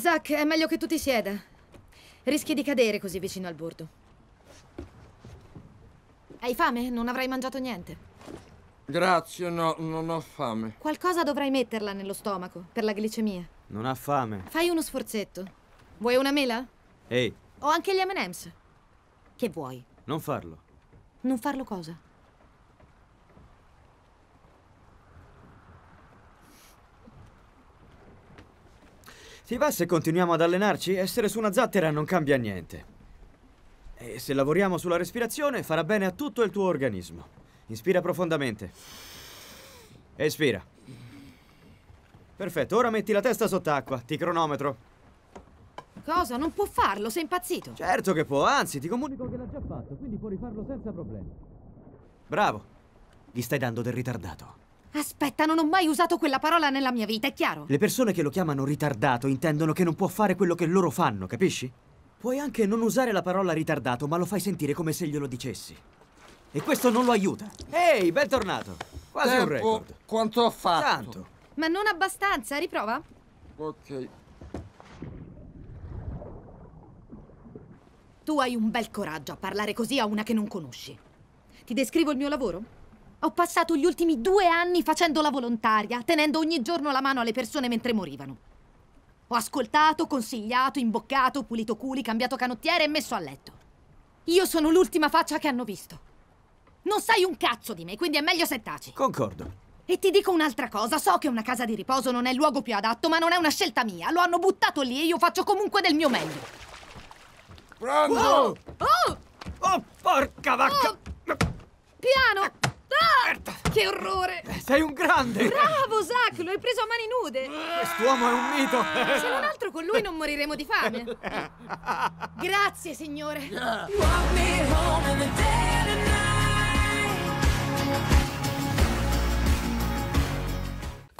Zack, è meglio che tu ti sieda. Rischi di cadere così vicino al bordo. Hai fame? Non avrai mangiato niente. Grazie, no, non ho fame. Qualcosa dovrai metterla nello stomaco, per la glicemia. Non ha fame. Fai uno sforzetto. Vuoi una mela? Ehi. Ho anche gli M&M's. Che vuoi? Non farlo. Non farlo cosa? Ti va se continuiamo ad allenarci? Essere su una zattera non cambia niente. E se lavoriamo sulla respirazione farà bene a tutto il tuo organismo. Inspira profondamente. Espira. Perfetto, ora metti la testa sott'acqua. Ti cronometro. Cosa? Non può farlo, sei impazzito. Certo che può, anzi, ti comunico che l'ha già fatto, quindi puoi rifarlo senza problemi. Bravo. Gli stai dando del ritardato. Aspetta, non ho mai usato quella parola nella mia vita, è chiaro? Le persone che lo chiamano ritardato intendono che non può fare quello che loro fanno, capisci? Puoi anche non usare la parola ritardato, ma lo fai sentire come se glielo dicessi. E questo non lo aiuta. Ehi, hey, bentornato! Quasi Tempo, un record. Quanto ho fatto? Tanto. Ma non abbastanza, riprova. Ok. Tu hai un bel coraggio a parlare così a una che non conosci. Ti descrivo il mio lavoro? Ho passato gli ultimi due anni facendo la volontaria, tenendo ogni giorno la mano alle persone mentre morivano. Ho ascoltato, consigliato, imboccato, pulito culi, cambiato canottiere e messo a letto. Io sono l'ultima faccia che hanno visto. Non sai un cazzo di me, quindi è meglio se taci. Concordo. E ti dico un'altra cosa, so che una casa di riposo non è il luogo più adatto, ma non è una scelta mia. Lo hanno buttato lì e io faccio comunque del mio meglio. Pronto! Oh! Oh, oh porca vacca! Oh! Piano! Ah! Che orrore! Eh, sei un grande! Bravo, Zack! Lo hai preso a mani nude! Quest'uomo è un mito! Se non altro con lui non moriremo di fame! Grazie, signore! Yeah.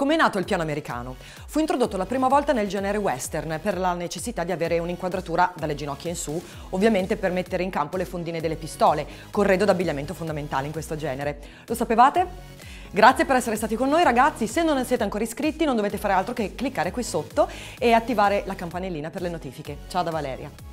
Come è nato il piano americano? Fu introdotto la prima volta nel genere western per la necessità di avere un'inquadratura dalle ginocchia in su, ovviamente per mettere in campo le fondine delle pistole, corredo d'abbigliamento fondamentale in questo genere. Lo sapevate? Grazie per essere stati con noi ragazzi, se non siete ancora iscritti non dovete fare altro che cliccare qui sotto e attivare la campanellina per le notifiche. Ciao da Valeria!